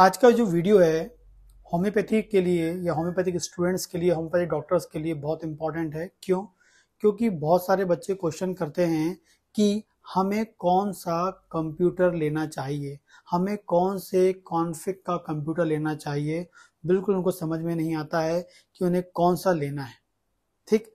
आज का जो वीडियो है होम्योपैथी के लिए या होम्योपैथिक स्टूडेंट्स के लिए होम्योपैथिक डॉक्टर्स के लिए बहुत इंपॉर्टेंट है क्यों क्योंकि बहुत सारे बच्चे क्वेश्चन करते हैं कि हमें कौन सा कंप्यूटर लेना चाहिए हमें कौन से कॉन्फिक का कंप्यूटर लेना चाहिए बिल्कुल उनको समझ में नहीं आता है कि उन्हें कौन सा लेना है ठीक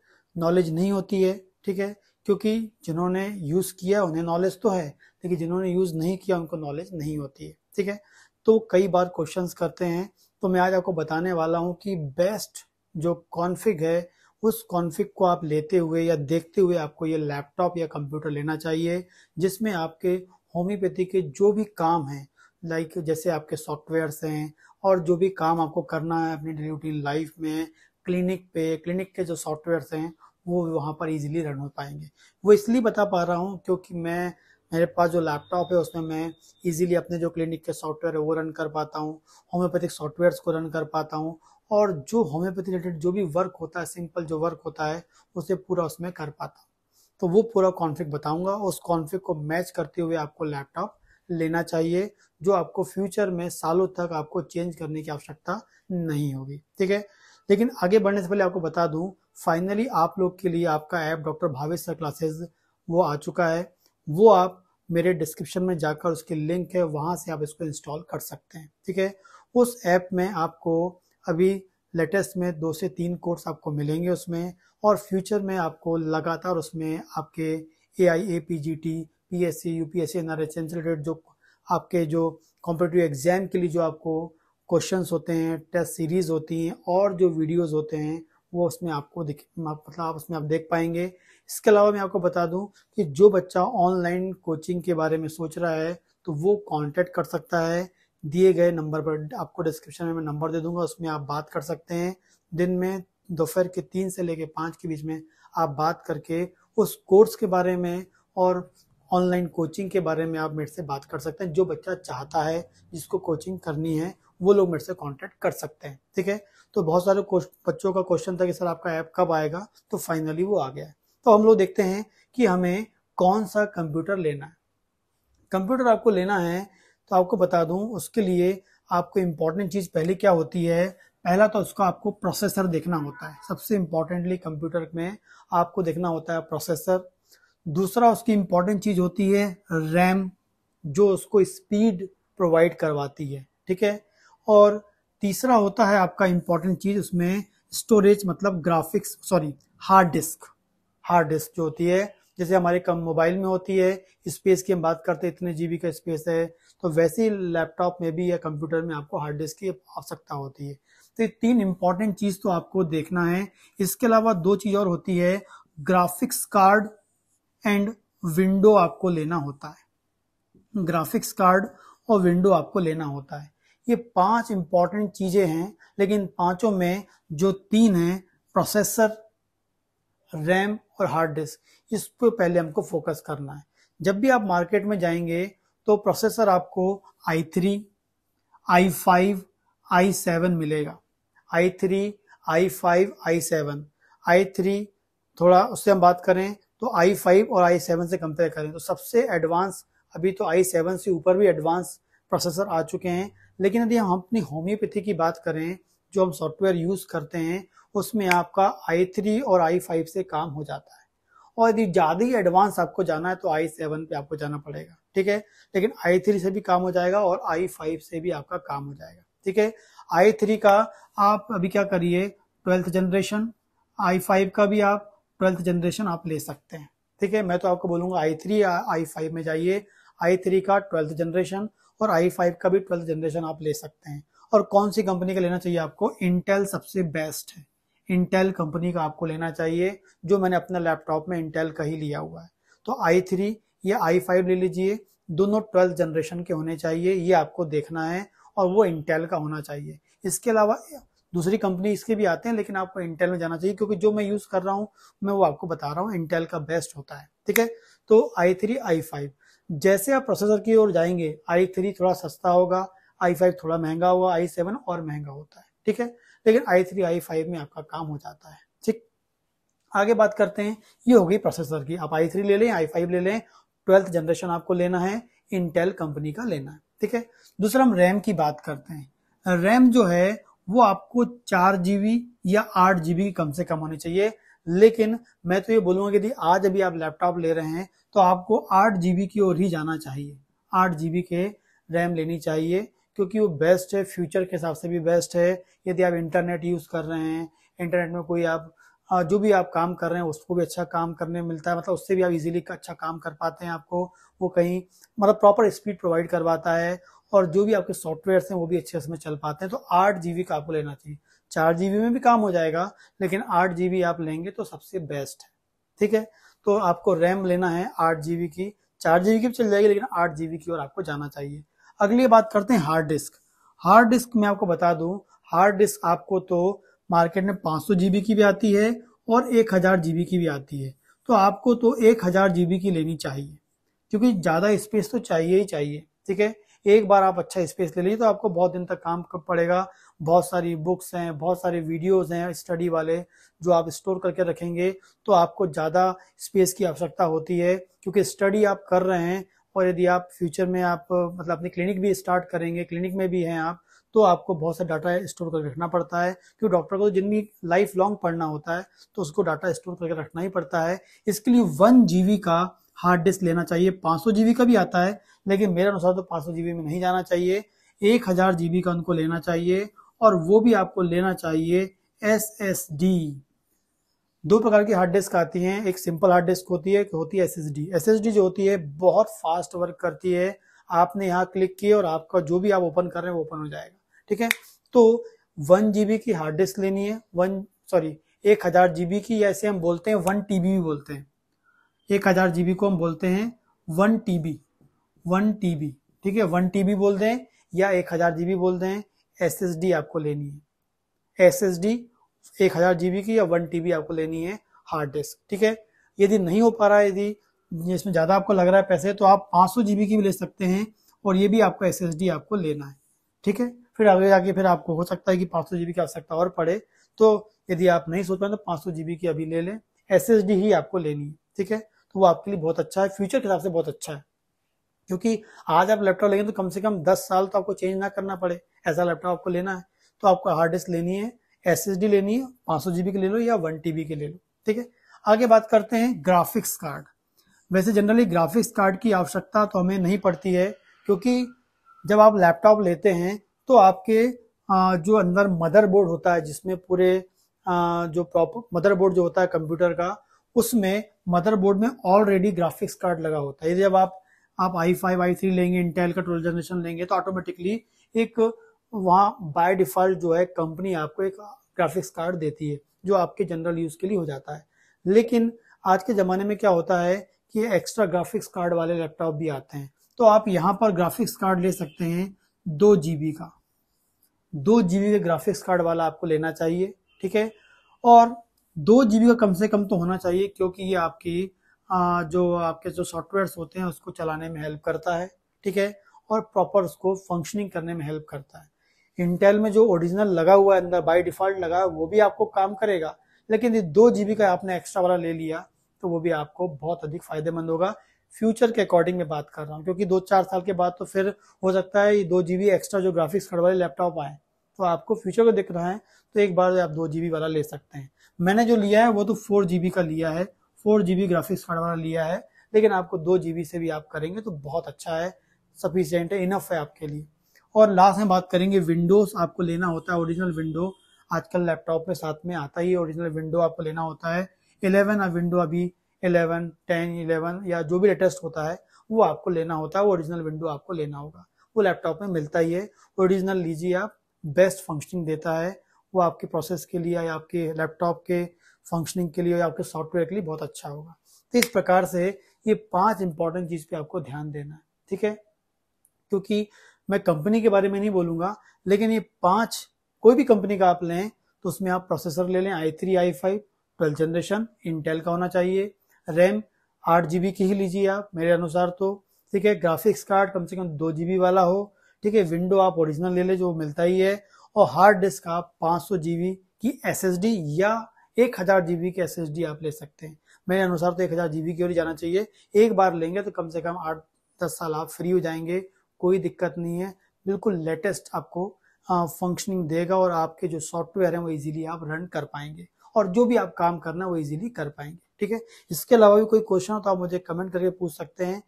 नॉलेज नहीं होती है ठीक है क्योंकि जिन्होंने यूज़ किया उन्हें नॉलेज तो है लेकिन जिन्होंने यूज़ नहीं किया उनको नॉलेज नहीं होती है ठीक है तो कई बार क्वेश्चंस करते हैं तो मैं आज आपको बताने वाला हूं कि बेस्ट जो कॉन्फ़िग है उस कॉन्फ़िग को आप लेते हुए या देखते हुए आपको ये लैपटॉप या कंप्यूटर लेना चाहिए जिसमें आपके होम्योपैथी के जो भी काम हैं लाइक जैसे आपके सॉफ्टवेयर्स हैं और जो भी काम आपको करना है अपनी डेली रूटीन लाइफ में क्लिनिक पे क्लिनिक के जो सॉफ्टवेयर्स हैं वो वहाँ पर इजीली रन हो पाएंगे वो इसलिए बता पा रहा हूँ क्योंकि मैं मेरे पास जो लैपटॉप है उसमें मैं इजीली अपने जो क्लिनिक के सॉफ्टवेयर है वो रन कर पाता हूँ होम्योपैथिक सॉफ्टवेयर्स को रन कर पाता हूँ और जो होम्योपैथी रिलेटेड जो भी वर्क होता है सिंपल जो वर्क होता है उसे पूरा उसमें कर पाता हूँ तो वो पूरा कॉन्फ्लिक बताऊंगा उस कॉन्फ्लिक को मैच करते हुए आपको लैपटॉप लेना चाहिए जो आपको फ्यूचर में सालों तक आपको चेंज करने की आवश्यकता नहीं होगी ठीक है लेकिन आगे बढ़ने से पहले आपको बता दूं फाइनली आप लोग के लिए आपका app doctor Bhavesh sir classes वो आ चुका है वो आप मेरे डिस्क्रिप्शन में जाकर उसकी लिंक है वहाँ से आप इसको इंस्टॉल कर सकते हैं ठीक है उस ऐप में आपको अभी लेटेस्ट में दो से तीन कोर्स आपको मिलेंगे उसमें और फ्यूचर में आपको लगातार उसमें आपके A I A P G T P S C U P S C N R H N से जो आपके जो कॉम्पिटेटिव एग्जाम के लिए जो आपको क्वेश्चंस होते हैं टेस्ट सीरीज होती हैं और जो वीडियोस होते हैं वो उसमें आपको दिख मतलब आप उसमें आप देख पाएंगे इसके अलावा मैं आपको बता दूं कि जो बच्चा ऑनलाइन कोचिंग के बारे में सोच रहा है तो वो कांटेक्ट कर सकता है दिए गए नंबर पर आपको डिस्क्रिप्शन में मैं नंबर दे दूंगा उसमें आप बात कर सकते हैं दिन में दोपहर के तीन से लेकर पाँच के बीच में आप बात करके उस कोर्स के बारे में और ऑनलाइन कोचिंग के बारे में आप मेरे से बात कर सकते हैं जो बच्चा चाहता है जिसको कोचिंग करनी है वो लोग मेरे से कॉन्टेक्ट कर सकते हैं ठीक है तो बहुत सारे बच्चों का क्वेश्चन था कि सर आपका ऐप कब आएगा तो फाइनली वो आ गया तो हम लोग देखते हैं कि हमें कौन सा कंप्यूटर लेना है कंप्यूटर आपको लेना है तो आपको बता दूं उसके लिए आपको इम्पोर्टेंट चीज़ पहले क्या होती है पहला तो उसका आपको प्रोसेसर देखना होता है सबसे इम्पोर्टेंटली कंप्यूटर में आपको देखना होता है प्रोसेसर दूसरा उसकी इम्पोर्टेंट चीज़ होती है रैम जो उसको स्पीड प्रोवाइड करवाती है ठीक है और तीसरा होता है आपका इंपॉर्टेंट चीज उसमें स्टोरेज मतलब graphics sorry hard disk hard disk जो होती है जैसे हमारे कम मोबाइल में होती है स्पेस की हम बात करते हैं इतने जीबी का स्पेस है तो वैसे ही लैपटॉप में भी या कंप्यूटर में आपको हार्ड डिस्क की आवश्यकता होती है तो ये तीन इंपॉर्टेंट चीज तो आपको देखना है इसके अलावा दो चीज और होती है ग्राफिक्स कार्ड एंड विंडो आपको लेना होता है ग्राफिक्स कार्ड और विंडो आपको लेना होता है ये पांच इंपॉर्टेंट चीजें हैं लेकिन पांचों में जो तीन हैं प्रोसेसर रैम और हार्ड डिस्क इस पर पहले हमको फोकस करना है जब भी आप मार्केट में जाएंगे तो प्रोसेसर आपको i three i five i seven मिलेगा i three i five i seven i three थोड़ा उससे हम बात करें तो आई फाइव और आई सेवन से कंपेयर करें तो सबसे एडवांस अभी तो आई सेवन से ऊपर भी एडवांस प्रोसेसर आ चुके हैं लेकिन यदि हम अपनी होम्योपैथी की बात करें जो हम सॉफ्टवेयर यूज करते हैं उसमें आपका आई थ्री और आई फाइव से काम हो जाता है और यदि ज्यादा ही एडवांस आपको जाना है तो आई सेवन पे आपको जाना पड़ेगा ठीक है लेकिन आई थ्री से भी काम हो जाएगा और आई फाइव से भी आपका काम हो जाएगा ठीक है आई थ्री का आप अभी क्या करिए ट्वेल्थ जनरेशन आई फाइव का भी आप ट्वेल्थ जनरेशन आप ले सकते हैं ठीक है मैं तो आपको बोलूंगा आई थ्री आई फाइव में जाइए आई थ्री का ट्वेल्थ जनरेशन और आई फाइव का भी ट्वेल्थ जनरेशन आप ले सकते हैं और कौन सी कंपनी का लेना चाहिए आपको इंटेल सबसे बेस्ट है इंटेल कंपनी का आपको लेना चाहिए जो मैंने अपना लैपटॉप में इंटेल का ही लिया हुआ है तो आई थ्री या आई फाइव ले लीजिए दोनों ट्वेल्थ जनरेशन के होने चाहिए ये आपको देखना है और वो इंटेल का होना चाहिए इसके अलावा दूसरी कंपनी इसके भी आते हैं लेकिन आपको इंटेल में जाना चाहिए क्योंकि जो मैं यूज कर रहा हूँ मैं वो आपको बता रहा हूँ इंटेल का बेस्ट होता है ठीक है तो आई थ्री आई फाइव जैसे आप प्रोसेसर की ओर जाएंगे आई थ्री थोड़ा सस्ता होगा आई फाइव थोड़ा महंगा होगा आई सेवन और महंगा होता है ठीक है लेकिन आई थ्री आई फाइव में आपका काम हो जाता है ठीक आगे बात करते हैं ये होगी प्रोसेसर की आप आई थ्री ले लें आई फाइव ले लें ट्वेल्थ जनरेशन आपको लेना है इंटेल कंपनी का लेना है ठीक है दूसरा हम रैम की बात करते हैं रैम जो है वो आपको चार जीबी या आठ जीबी कम से कम होनी चाहिए लेकिन मैं तो ये बोलूंगा कि आज अभी आप लैपटॉप ले रहे हैं तो आपको आठ जी की ओर ही जाना चाहिए आठ जी के रैम लेनी चाहिए क्योंकि वो बेस्ट है फ्यूचर के हिसाब से भी बेस्ट है यदि आप इंटरनेट यूज़ कर रहे हैं इंटरनेट में कोई आप जो भी आप काम कर रहे हैं उसको भी अच्छा काम करने मिलता है मतलब उससे भी आप इजीली अच्छा काम कर पाते हैं आपको वो कहीं मतलब प्रॉपर स्पीड प्रोवाइड करवाता है और जो भी आपके सॉफ्टवेयर हैं वो भी अच्छे उसमें चल पाते हैं तो आठ जी का आपको लेना चाहिए चार जी में भी काम हो जाएगा लेकिन आठ जी आप लेंगे तो सबसे बेस्ट है ठीक है तो आपको रैम लेना है आठ जीबी की चार जीबी की चल जाएगी लेकिन आठ जीबी की और आपको जाना चाहिए अगली बात करते हैं हार्ड डिस्क हार्ड डिस्क में आपको बता दू हार्ड डिस्क आपको तो मार्केट में पांच सौ जीबी की भी आती है और एक हजार जीबी की भी आती है तो आपको तो एक हजार जीबी की लेनी चाहिए क्योंकि ज़्यादा स्पेस तो चाहिए ही चाहिए ठीक है एक बार आप अच्छा स्पेस ले लीजिए तो आपको बहुत दिन तक काम पड़ेगा बहुत सारी बुक्स हैं बहुत सारे वीडियोस हैं स्टडी वाले जो आप स्टोर करके रखेंगे तो आपको ज़्यादा स्पेस की आवश्यकता होती है क्योंकि स्टडी आप कर रहे हैं और यदि आप फ्यूचर में आप मतलब अपनी क्लिनिक भी स्टार्ट करेंगे क्लिनिक में भी हैं आप तो आपको बहुत सा डाटा स्टोर करके रखना पड़ता है क्योंकि डॉक्टर को भी लाइफ लॉन्ग पढ़ना होता है तो उसको डाटा स्टोर करके रखना ही पड़ता है इसके लिए वन जीबी का हार्ड डिस्क लेना चाहिए पाँच सौ जीबी का भी आता है लेकिन मेरे अनुसार तो पाँच सौ जीबी में नहीं जाना चाहिए एक हजार जीबी का उनको लेना चाहिए और वो भी आपको लेना चाहिए एस एस डी दो प्रकार की हार्ड डिस्क आती हैं एक सिंपल हार्ड डिस्क होती है एक होती है S S S D S D जो होती है बहुत फास्ट वर्क करती है आपने यहाँ क्लिक किए और आपका जो भी आप ओपन कर रहे हैं वो ओपन हो जाएगा ठीक है तो वन जीबी की हार्ड डिस्क लेनी है वन सॉरी एक हजार जीबी की ऐसे हम बोलते हैं वन टीबी भी बोलते हैं एक हजार जीबी को हम बोलते हैं वन टीबी वन टीबी ठीक है वन टीबी बोल दें या एक हजार जीबी बोल दें डी आपको लेनी है एक हजार जीबी की या 1 टीबी आपको लेनी है हार्ड डिस्क ठीक है यदि नहीं हो पा रहा है यदि इसमें ज़्यादा आपको लग रहा है पैसे तो आप पांच सौ जीबी की भी ले सकते हैं और ये भी आपको एस आपको लेना है ठीक है फिर आगे जाके फिर आपको हो सकता है कि पांच सौ जीबी की आवश्यकता और पड़े तो यदि आप नहीं सोच पाए तो पांच सौ जीबी की अभी ले लें एस ही आपको लेनी है ठीक है तो वो आपके लिए बहुत अच्छा है फ्यूचर के हिसाब से बहुत अच्छा है क्योंकि आज आप लैपटॉप लेंगे तो कम से कम दस साल तो आपको चेंज ना करना पड़े ऐसा लैपटॉप आपको लेना है तो आपको हार्ड डिस्क लेनी है एस लेनी है पांच सौ के ले लो या वन टी के ले लो ठीक है आगे बात करते हैं ग्राफिक्स कार्ड वैसे जनरली ग्राफिक्स कार्ड की आवश्यकता तो हमें नहीं पड़ती है क्योंकि जब आप लैपटॉप लेते हैं तो आपके जो अंदर मदरबोर्ड होता है जिसमें पूरे जो प्रॉपर मदरबोर्ड जो होता है कंप्यूटर का उसमें मदरबोर्ड में ऑलरेडी ग्राफिक्स कार्ड लगा होता है जब आप आप आई फाइव आई थ्री लेंगे इंटेल का ट्वेल्थ जनरेशन लेंगे तो ऑटोमेटिकली एक वहाँ बाय डिफॉल्ट जो है कंपनी आपको एक ग्राफिक्स कार्ड देती है जो आपके जनरल यूज के लिए हो जाता है लेकिन आज के ज़माने में क्या होता है कि एक्स्ट्रा ग्राफिक्स कार्ड वाले लैपटॉप भी आते हैं तो आप यहाँ पर ग्राफिक्स कार्ड ले सकते हैं दो जी का दो जी का ग्राफिक्स कार्ड वाला आपको लेना चाहिए ठीक है और दो जी का कम से कम तो होना चाहिए क्योंकि ये आपकी आ, जो आपके जो सॉफ्टवेयर होते हैं उसको चलाने में हेल्प करता है ठीक है और प्रॉपर उसको फंक्शनिंग करने में हेल्प करता है इंटेल में जो ओरिजिनल लगा हुआ है अंदर बाई डिफॉल्ट लगा है वो भी आपको काम करेगा लेकिन ये दो जीबी का आपने एक्स्ट्रा वाला ले लिया तो वो भी आपको बहुत अधिक फायदेमंद होगा फ्यूचर के अकॉर्डिंग में बात कर रहा हूँ क्योंकि दो चार साल के बाद तो फिर हो सकता है ये दो जीबी एक्स्ट्रा जो ग्राफिक्स कार्ड वाले लैपटॉप आए तो आपको फ्यूचर को दिख रहा है तो एक बार आप दो जीबी वाला ले सकते हैं मैंने जो लिया है वो तो फोर जीबी का लिया है फोर जीबी ग्राफिक्स कार्ड वाला लिया है लेकिन आपको दो जीबी से भी आप करेंगे तो बहुत अच्छा है सफिशियंट है इनफ है आपके लिए और लास्ट में बात करेंगे विंडोज आपको लेना होता है ओरिजिनल विंडो आजकल लैपटॉप में साथ में आता ही ओरिजिनल विंडो आपको लेना होता है इलेवन विंडो अभी इलेवन टेन इलेवन या जो भी लेटेस्ट होता है वो आपको लेना होता है ओरिजिनल विंडो आपको लेना होगा वो लैपटॉप में मिलता ही है ओरिजिनल लीजिए आप बेस्ट फंक्शनिंग देता है वो आपके प्रोसेस के लिए या आपके लैपटॉप के फंक्शनिंग के लिए या आपके सॉफ्टवेयर के लिए बहुत अच्छा होगा तो इस प्रकार से ये पांच इंपॉर्टेंट चीज पे आपको ध्यान देना है ठीक है क्योंकि मैं कंपनी के बारे में नहीं बोलूंगा लेकिन ये पांच कोई भी कंपनी का आप लें तो उसमें आप प्रोसेसर ले लें i three i five twelfth generation Intel का होना चाहिए रैम आठ जीबी की ही लीजिए आप मेरे अनुसार तो ठीक है ग्राफिक्स कार्ड कम से कम दो जीबी वाला हो ठीक है विंडो आप ओरिजिनल ले लें जो मिलता ही है और हार्ड डिस्क आप पाँच सौ जीबी की एस एस डी या एक हजार जीबी की एस एस डी आप ले सकते हैं मेरे अनुसार तो एक हजार जीबी की ओर जाना चाहिए एक बार लेंगे तो कम से कम आठ दस साल आप फ्री हो जाएंगे कोई दिक्कत नहीं है बिल्कुल लेटेस्ट आपको फंक्शनिंग देगा और आपके जो सॉफ्टवेयर हैं वो इजीली आप रन कर पाएंगे और जो भी आप काम करना है वो इजीली कर पाएंगे ठीक है इसके अलावा भी कोई क्वेश्चन हो तो आप मुझे कमेंट करके पूछ सकते हैं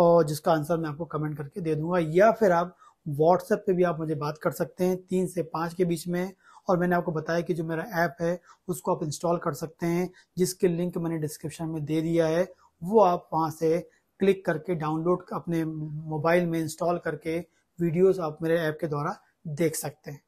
और जिसका आंसर मैं आपको कमेंट करके दे दूंगा या फिर आप व्हाट्सएप पे भी आप मुझे बात कर सकते हैं तीन से पाँच के बीच में और मैंने आपको बताया कि जो मेरा ऐप है उसको आप इंस्टॉल कर सकते हैं जिसके लिंक मैंने डिस्क्रिप्शन में दे दिया है वो आप वहाँ से क्लिक करके डाउनलोड अपने मोबाइल में इंस्टॉल करके वीडियोस आप मेरे ऐप के द्वारा देख सकते हैं